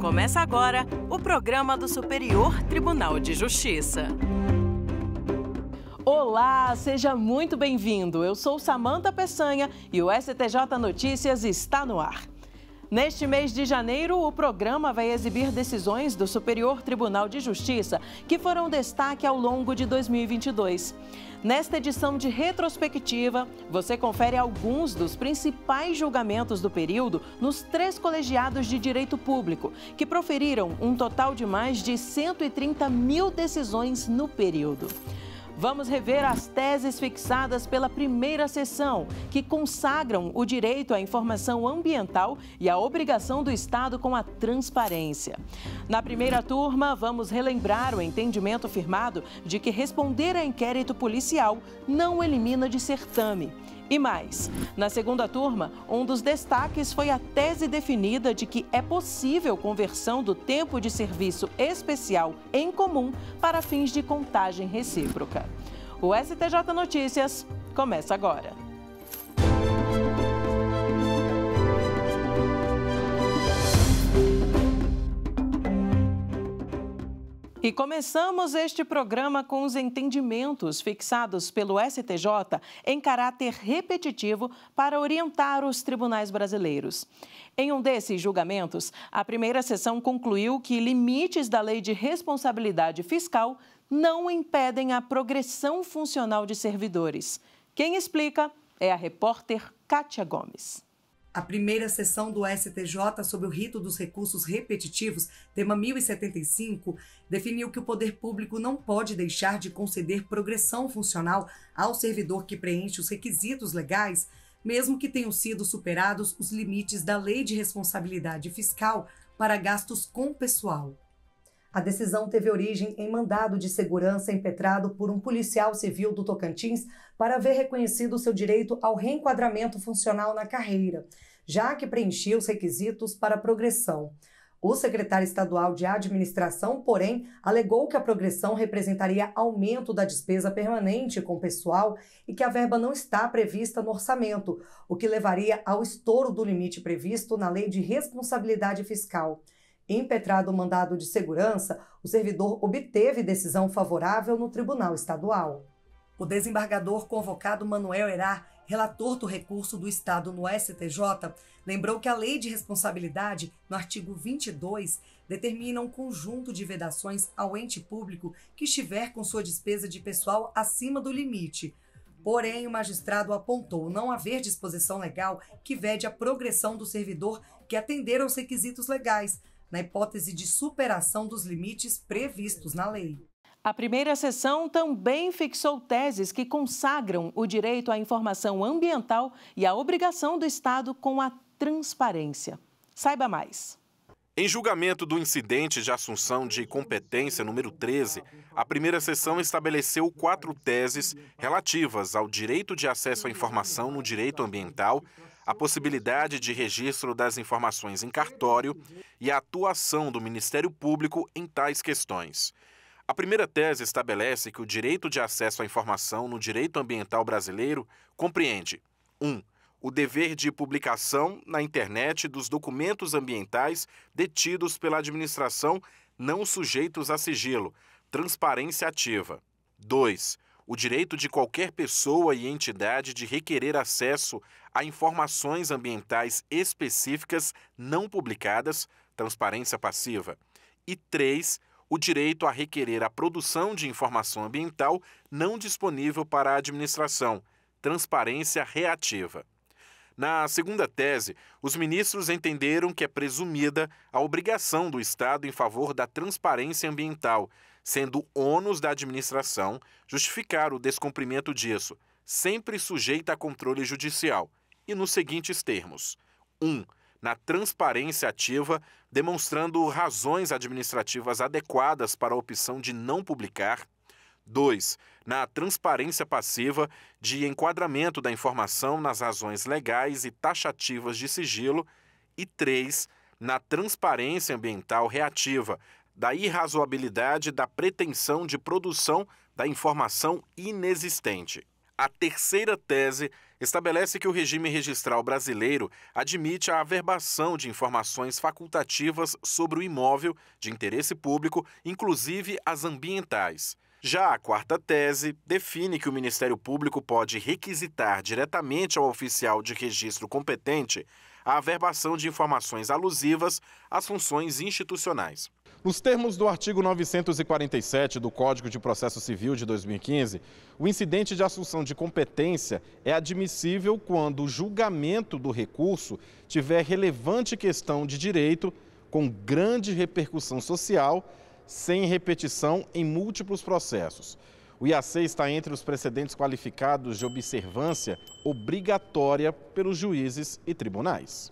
Começa agora o programa do Superior Tribunal de Justiça. Olá, seja muito bem-vindo. Eu sou Samanta Peçanha e o STJ Notícias está no ar. Neste mês de janeiro, o programa vai exibir decisões do Superior Tribunal de Justiça que foram destaque ao longo de 2022. Nesta edição de retrospectiva, você confere alguns dos principais julgamentos do período nos três colegiados de direito público, que proferiram um total de mais de 130 mil decisões no período vamos rever as teses fixadas pela primeira sessão, que consagram o direito à informação ambiental e a obrigação do Estado com a transparência. Na primeira turma, vamos relembrar o entendimento firmado de que responder a inquérito policial não elimina de certame e mais. Na segunda turma, um dos destaques foi a tese definida de que é possível conversão do tempo de serviço especial em comum para fins de contagem recíproca. O STJ Notícias começa agora. E começamos este programa com os entendimentos fixados pelo STJ em caráter repetitivo para orientar os tribunais brasileiros. Em um desses julgamentos, a primeira sessão concluiu que limites da lei de responsabilidade fiscal não impedem a progressão funcional de servidores. Quem explica é a repórter Kátia Gomes. A primeira sessão do STJ sobre o rito dos recursos repetitivos, tema 1075, definiu que o poder público não pode deixar de conceder progressão funcional ao servidor que preenche os requisitos legais, mesmo que tenham sido superados os limites da Lei de Responsabilidade Fiscal para gastos com pessoal. A decisão teve origem em mandado de segurança impetrado por um policial civil do Tocantins para ver reconhecido seu direito ao reenquadramento funcional na carreira já que preenchia os requisitos para progressão. O secretário estadual de administração, porém, alegou que a progressão representaria aumento da despesa permanente com pessoal e que a verba não está prevista no orçamento, o que levaria ao estouro do limite previsto na Lei de Responsabilidade Fiscal. Impetrado o mandado de segurança, o servidor obteve decisão favorável no Tribunal Estadual. O desembargador convocado Manuel Herá relator do recurso do Estado no STJ, lembrou que a lei de responsabilidade, no artigo 22, determina um conjunto de vedações ao ente público que estiver com sua despesa de pessoal acima do limite. Porém, o magistrado apontou não haver disposição legal que vede a progressão do servidor que atender aos requisitos legais, na hipótese de superação dos limites previstos na lei. A primeira sessão também fixou teses que consagram o direito à informação ambiental e a obrigação do Estado com a transparência. Saiba mais. Em julgamento do incidente de assunção de competência número 13, a primeira sessão estabeleceu quatro teses relativas ao direito de acesso à informação no direito ambiental, a possibilidade de registro das informações em cartório e a atuação do Ministério Público em tais questões. A primeira tese estabelece que o direito de acesso à informação no direito ambiental brasileiro compreende 1. Um, o dever de publicação na internet dos documentos ambientais detidos pela administração não sujeitos a sigilo, transparência ativa. 2. O direito de qualquer pessoa e entidade de requerer acesso a informações ambientais específicas não publicadas, transparência passiva. E 3 o direito a requerer a produção de informação ambiental não disponível para a administração, transparência reativa. Na segunda tese, os ministros entenderam que é presumida a obrigação do Estado em favor da transparência ambiental, sendo ônus da administração justificar o descumprimento disso, sempre sujeita a controle judicial, e nos seguintes termos: 1. Um, na transparência ativa, demonstrando razões administrativas adequadas para a opção de não publicar. 2. Na transparência passiva, de enquadramento da informação nas razões legais e taxativas de sigilo. E 3. Na transparência ambiental reativa, da irrazoabilidade da pretensão de produção da informação inexistente. A terceira tese estabelece que o regime registral brasileiro admite a averbação de informações facultativas sobre o imóvel de interesse público, inclusive as ambientais. Já a quarta tese define que o Ministério Público pode requisitar diretamente ao oficial de registro competente a averbação de informações alusivas às funções institucionais. Nos termos do artigo 947 do Código de Processo Civil de 2015, o incidente de assunção de competência é admissível quando o julgamento do recurso tiver relevante questão de direito com grande repercussão social, sem repetição em múltiplos processos. O IAC está entre os precedentes qualificados de observância obrigatória pelos juízes e tribunais.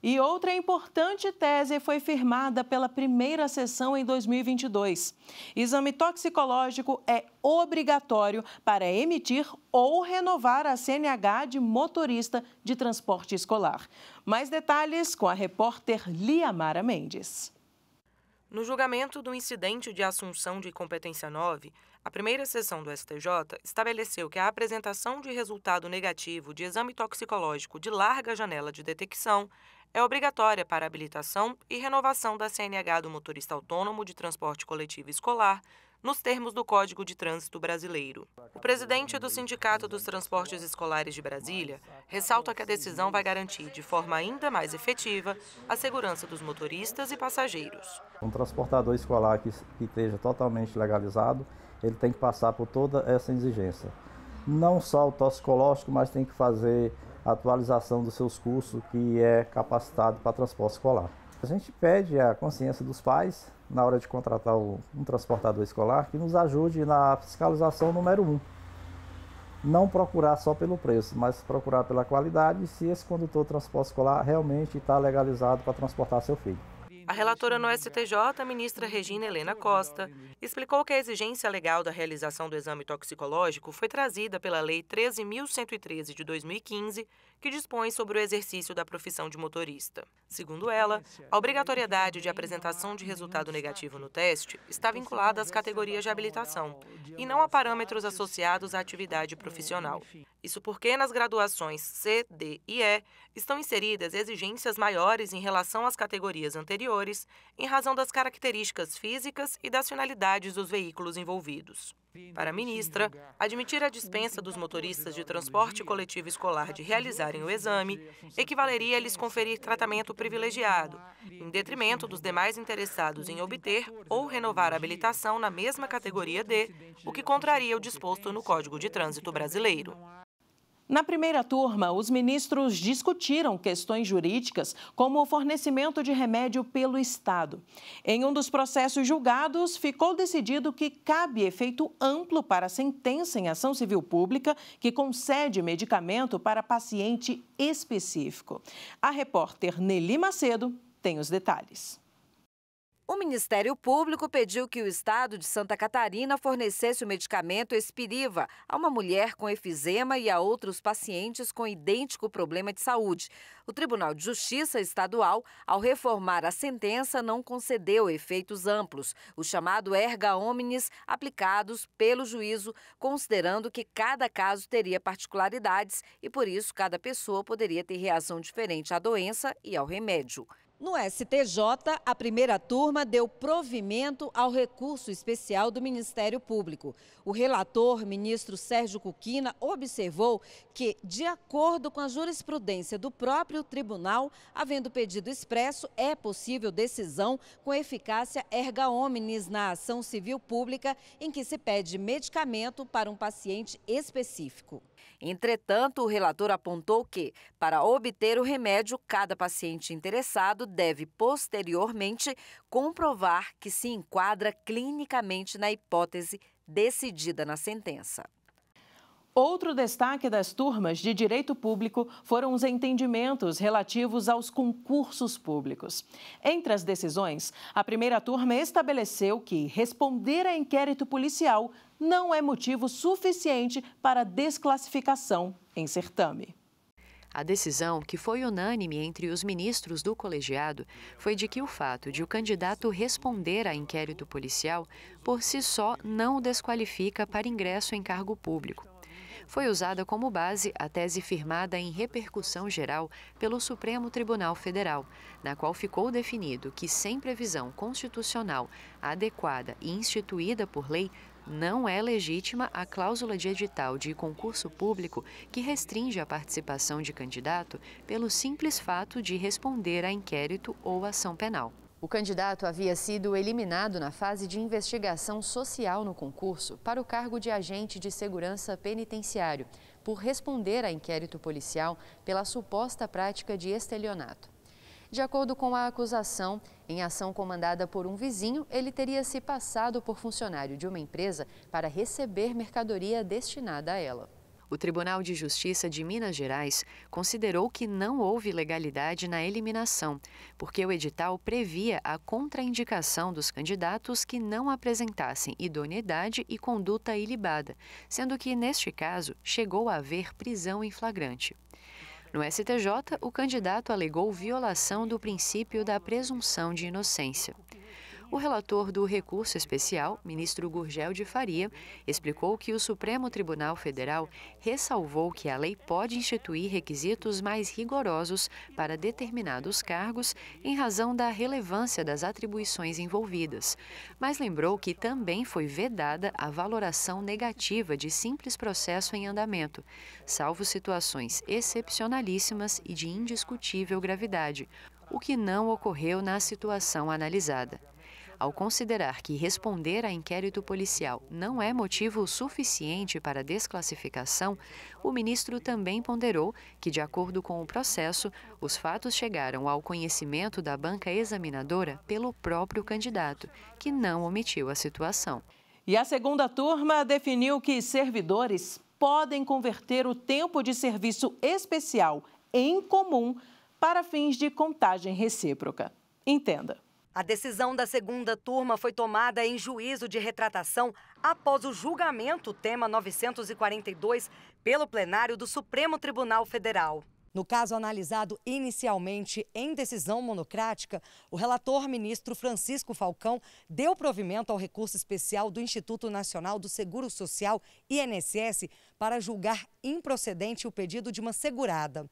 E outra importante tese foi firmada pela primeira sessão em 2022. Exame toxicológico é obrigatório para emitir ou renovar a CNH de motorista de transporte escolar. Mais detalhes com a repórter Liamara Mendes. No julgamento do incidente de assunção de competência 9, a primeira sessão do STJ estabeleceu que a apresentação de resultado negativo de exame toxicológico de larga janela de detecção é obrigatória para habilitação e renovação da CNH do motorista autônomo de transporte coletivo escolar nos termos do Código de Trânsito Brasileiro. O presidente do Sindicato dos Transportes Escolares de Brasília ressalta que a decisão vai garantir, de forma ainda mais efetiva, a segurança dos motoristas e passageiros. Um transportador escolar que, que esteja totalmente legalizado, ele tem que passar por toda essa exigência. Não só o toxicológico, mas tem que fazer a atualização dos seus cursos que é capacitado para transporte escolar. A gente pede a consciência dos pais na hora de contratar um transportador escolar que nos ajude na fiscalização número um. Não procurar só pelo preço, mas procurar pela qualidade se esse condutor de transporte escolar realmente está legalizado para transportar seu filho. A relatora no STJ, ministra Regina Helena Costa, explicou que a exigência legal da realização do exame toxicológico foi trazida pela Lei 13.113 de 2015, que dispõe sobre o exercício da profissão de motorista. Segundo ela, a é obrigatoriedade de apresentação de resultado negativo no teste está vinculada às categorias de habilitação e não a parâmetros associados à atividade profissional. Isso porque nas graduações C, D e E estão inseridas exigências maiores em relação às categorias anteriores, em razão das características físicas e das finalidades dos veículos envolvidos. Para a ministra, admitir a dispensa dos motoristas de transporte coletivo escolar de realizarem o exame equivaleria a lhes conferir tratamento privilegiado, em detrimento dos demais interessados em obter ou renovar a habilitação na mesma categoria D, o que contraria o disposto no Código de Trânsito Brasileiro. Na primeira turma, os ministros discutiram questões jurídicas, como o fornecimento de remédio pelo Estado. Em um dos processos julgados, ficou decidido que cabe efeito amplo para a sentença em ação civil pública que concede medicamento para paciente específico. A repórter Nelly Macedo tem os detalhes. O Ministério Público pediu que o Estado de Santa Catarina fornecesse o medicamento Espiriva a uma mulher com efizema e a outros pacientes com idêntico problema de saúde. O Tribunal de Justiça Estadual, ao reformar a sentença, não concedeu efeitos amplos, o chamado erga omnes aplicados pelo juízo, considerando que cada caso teria particularidades e, por isso, cada pessoa poderia ter reação diferente à doença e ao remédio. No STJ, a primeira turma deu provimento ao recurso especial do Ministério Público. O relator, ministro Sérgio Cuquina, observou que, de acordo com a jurisprudência do próprio tribunal, havendo pedido expresso, é possível decisão com eficácia erga omnes na ação civil pública em que se pede medicamento para um paciente específico. Entretanto, o relator apontou que, para obter o remédio, cada paciente interessado deve posteriormente comprovar que se enquadra clinicamente na hipótese decidida na sentença. Outro destaque das turmas de Direito Público foram os entendimentos relativos aos concursos públicos. Entre as decisões, a primeira turma estabeleceu que responder a inquérito policial não é motivo suficiente para desclassificação em certame. A decisão, que foi unânime entre os ministros do colegiado, foi de que o fato de o candidato responder a inquérito policial por si só não o desqualifica para ingresso em cargo público, foi usada como base a tese firmada em repercussão geral pelo Supremo Tribunal Federal, na qual ficou definido que, sem previsão constitucional adequada e instituída por lei, não é legítima a cláusula de edital de concurso público que restringe a participação de candidato pelo simples fato de responder a inquérito ou ação penal. O candidato havia sido eliminado na fase de investigação social no concurso para o cargo de agente de segurança penitenciário, por responder a inquérito policial pela suposta prática de estelionato. De acordo com a acusação, em ação comandada por um vizinho, ele teria se passado por funcionário de uma empresa para receber mercadoria destinada a ela o Tribunal de Justiça de Minas Gerais considerou que não houve legalidade na eliminação, porque o edital previa a contraindicação dos candidatos que não apresentassem idoneidade e conduta ilibada, sendo que, neste caso, chegou a haver prisão em flagrante. No STJ, o candidato alegou violação do princípio da presunção de inocência. O relator do recurso especial, ministro Gurgel de Faria, explicou que o Supremo Tribunal Federal ressalvou que a lei pode instituir requisitos mais rigorosos para determinados cargos em razão da relevância das atribuições envolvidas, mas lembrou que também foi vedada a valoração negativa de simples processo em andamento, salvo situações excepcionalíssimas e de indiscutível gravidade, o que não ocorreu na situação analisada ao considerar que responder a inquérito policial não é motivo suficiente para desclassificação, o ministro também ponderou que, de acordo com o processo, os fatos chegaram ao conhecimento da banca examinadora pelo próprio candidato, que não omitiu a situação. E a segunda turma definiu que servidores podem converter o tempo de serviço especial em comum para fins de contagem recíproca. Entenda. A decisão da segunda turma foi tomada em juízo de retratação após o julgamento tema 942 pelo plenário do Supremo Tribunal Federal. No caso analisado inicialmente em decisão monocrática, o relator ministro Francisco Falcão deu provimento ao recurso especial do Instituto Nacional do Seguro Social, INSS, para julgar improcedente o pedido de uma segurada.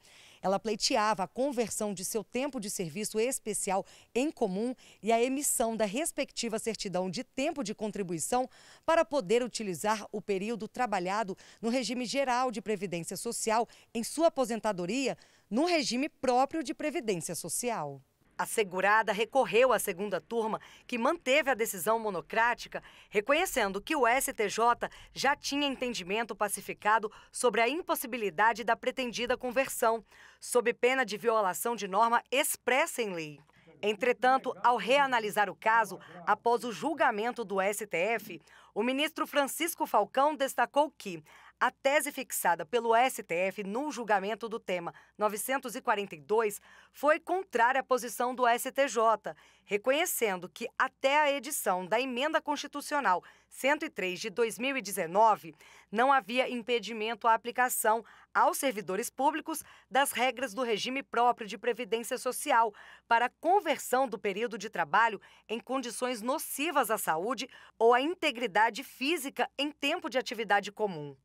Ela pleiteava a conversão de seu tempo de serviço especial em comum e a emissão da respectiva certidão de tempo de contribuição para poder utilizar o período trabalhado no regime geral de previdência social em sua aposentadoria no regime próprio de previdência social. A segurada recorreu à segunda turma, que manteve a decisão monocrática, reconhecendo que o STJ já tinha entendimento pacificado sobre a impossibilidade da pretendida conversão, sob pena de violação de norma expressa em lei. Entretanto, ao reanalisar o caso, após o julgamento do STF, o ministro Francisco Falcão destacou que a tese fixada pelo STF no julgamento do tema 942 foi contrária à posição do STJ, reconhecendo que até a edição da Emenda Constitucional 103 de 2019 não havia impedimento à aplicação aos servidores públicos das regras do regime próprio de previdência social para a conversão do período de trabalho em condições nocivas à saúde ou à integridade física em tempo de atividade comum.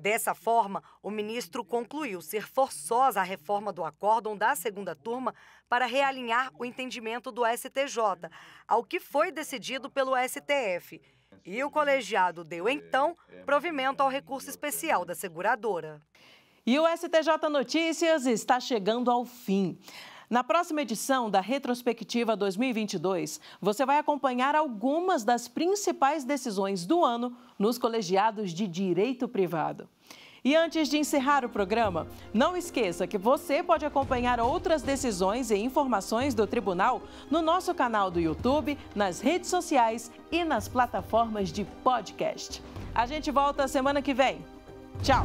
Dessa forma, o ministro concluiu ser forçosa a reforma do acórdão da segunda turma para realinhar o entendimento do STJ ao que foi decidido pelo STF. E o colegiado deu, então, provimento ao recurso especial da seguradora. E o STJ Notícias está chegando ao fim. Na próxima edição da Retrospectiva 2022, você vai acompanhar algumas das principais decisões do ano nos colegiados de direito privado. E antes de encerrar o programa, não esqueça que você pode acompanhar outras decisões e informações do tribunal no nosso canal do YouTube, nas redes sociais e nas plataformas de podcast. A gente volta semana que vem. Tchau!